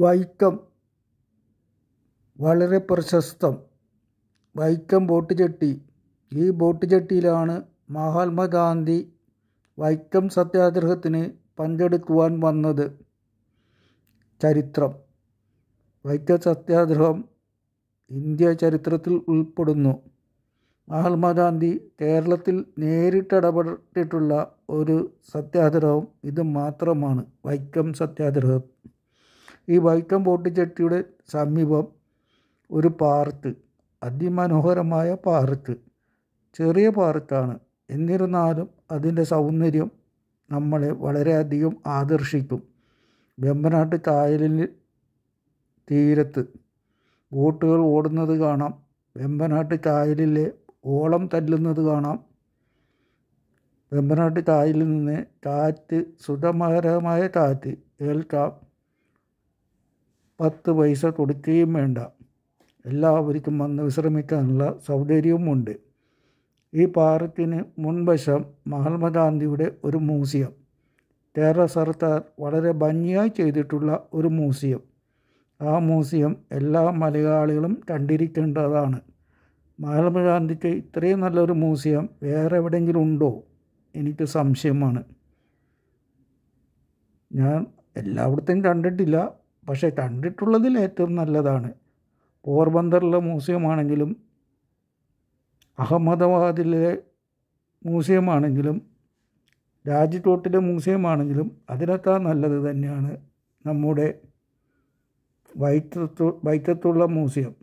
വൈക്കം വളരെ പ്രശസ്തം Vaikom boat jetty ഈ boat ചട്ടിയിലാണ് മഹാത്മാഗാന്ധി വൈക്കം സത്യാഗ്രഹത്തിന് പങ്കെടുക്കുവാൻ വന്നത് ചരിത്രം വൈക്കം സത്യാഗ്രഹം ഇന്ത്യ ചരിത്രത്തിൽ ഉൾപ്പെടുന്നു മഹാത്മാഗാന്ധി കേരളത്തിൽ നേരിട്ടിടപെട്ടിട്ടുള്ള ഒരു സത്യാഗ്രഹം ഇത് മാത്രമാണ് വൈക്കം സത്യാഗ്രഹം ഈ വൈക്കം ബോട്ടിച്ചട്ടിയുടെ സമീപം ഒരു പാറത്ത് അതിമനോഹരമായ പാറത്ത് ചെറിയ പാറത്താണ് എന്നിരുന്നാലും അതിൻ്റെ സൗന്ദര്യം നമ്മളെ വളരെയധികം ആകർഷിക്കും വെമ്പനാട്ട് കായലിൽ തീരത്ത് ബോട്ടുകൾ ഓടുന്നത് കാണാം വെമ്പനാട്ട് കായലിലെ ഓളം തല്ലുന്നത് കാണാം വെമ്പനാട്ട് കായലിൽ നിന്ന് കാറ്റ് സുഖമകരമായ കാറ്റ് ഏൽക്കാം പത്ത് പൈസ കൊടുക്കുകയും വേണ്ട എല്ലാവർക്കും വന്ന് വിശ്രമിക്കാനുള്ള സൗകര്യവുമുണ്ട് ഈ പാർക്കിന് മുൻവശം മഹാത്മാഗാന്ധിയുടെ ഒരു മ്യൂസിയം കേരള സർക്കാർ വളരെ ഭംഗിയായി ചെയ്തിട്ടുള്ള ഒരു മ്യൂസിയം ആ മ്യൂസിയം എല്ലാ മലയാളികളും കണ്ടിരിക്കേണ്ടതാണ് മഹാത്മാഗാന്ധിക്ക് ഇത്രയും നല്ലൊരു മ്യൂസിയം വേറെ എവിടെയെങ്കിലും ഉണ്ടോ എനിക്ക് സംശയമാണ് ഞാൻ എല്ലായിടത്തും കണ്ടിട്ടില്ല പക്ഷേ കണ്ടിട്ടുള്ളതിൽ ഏറ്റവും നല്ലതാണ് പോർബന്തറിലെ മ്യൂസിയമാണെങ്കിലും അഹമ്മദാബാദിലെ മ്യൂസിയമാണെങ്കിലും രാജ്കോട്ടിലെ മ്യൂസിയമാണെങ്കിലും അതിനേക്കാൾ നല്ലത് തന്നെയാണ് നമ്മുടെ വൈറ്റത്തു വൈറ്റത്തുള്ള മ്യൂസിയം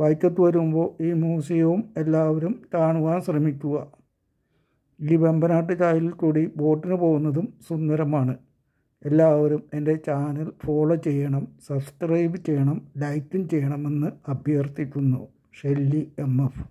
വൈറ്റത്ത് വരുമ്പോൾ ഈ മ്യൂസിയവും എല്ലാവരും കാണുവാൻ ശ്രമിക്കുക ഈ വെമ്പനാട്ട് കായലിൽ കൂടി ബോട്ടിന് പോകുന്നതും സുന്ദരമാണ് എല്ലാവരും എൻ്റെ ചാനൽ ഫോളോ ചെയ്യണം സബ്സ്ക്രൈബ് ചെയ്യണം ലൈക്കും ചെയ്യണമെന്ന് അഭ്യർത്ഥിക്കുന്നു ഷെല്ലി എം എഫ്